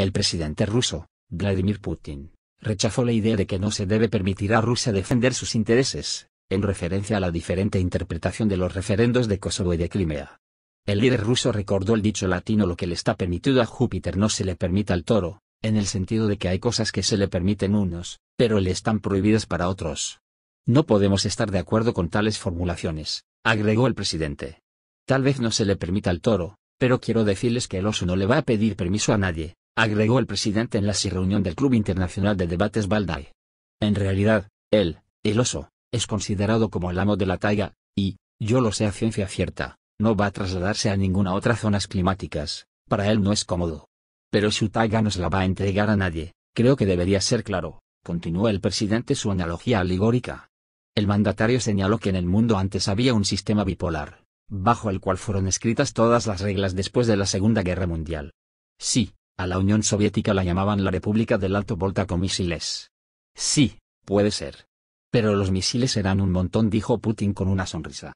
El presidente ruso, Vladimir Putin, rechazó la idea de que no se debe permitir a Rusia defender sus intereses, en referencia a la diferente interpretación de los referendos de Kosovo y de Crimea. El líder ruso recordó el dicho latino lo que le está permitido a Júpiter no se le permita al toro, en el sentido de que hay cosas que se le permiten unos, pero le están prohibidas para otros. No podemos estar de acuerdo con tales formulaciones, agregó el presidente. Tal vez no se le permita al toro, pero quiero decirles que el oso no le va a pedir permiso a nadie, agregó el presidente en la reunión del Club Internacional de Debates Balday. En realidad, él, el oso, es considerado como el amo de la taiga, y, yo lo sé a ciencia cierta, no va a trasladarse a ninguna otra zonas climáticas, para él no es cómodo. Pero su taiga no se la va a entregar a nadie, creo que debería ser claro, continuó el presidente su analogía alegórica. El mandatario señaló que en el mundo antes había un sistema bipolar, bajo el cual fueron escritas todas las reglas después de la Segunda Guerra Mundial. Sí, a la Unión Soviética la llamaban la República del Alto Volta con Misiles. Sí, puede ser. Pero los misiles eran un montón, dijo Putin con una sonrisa.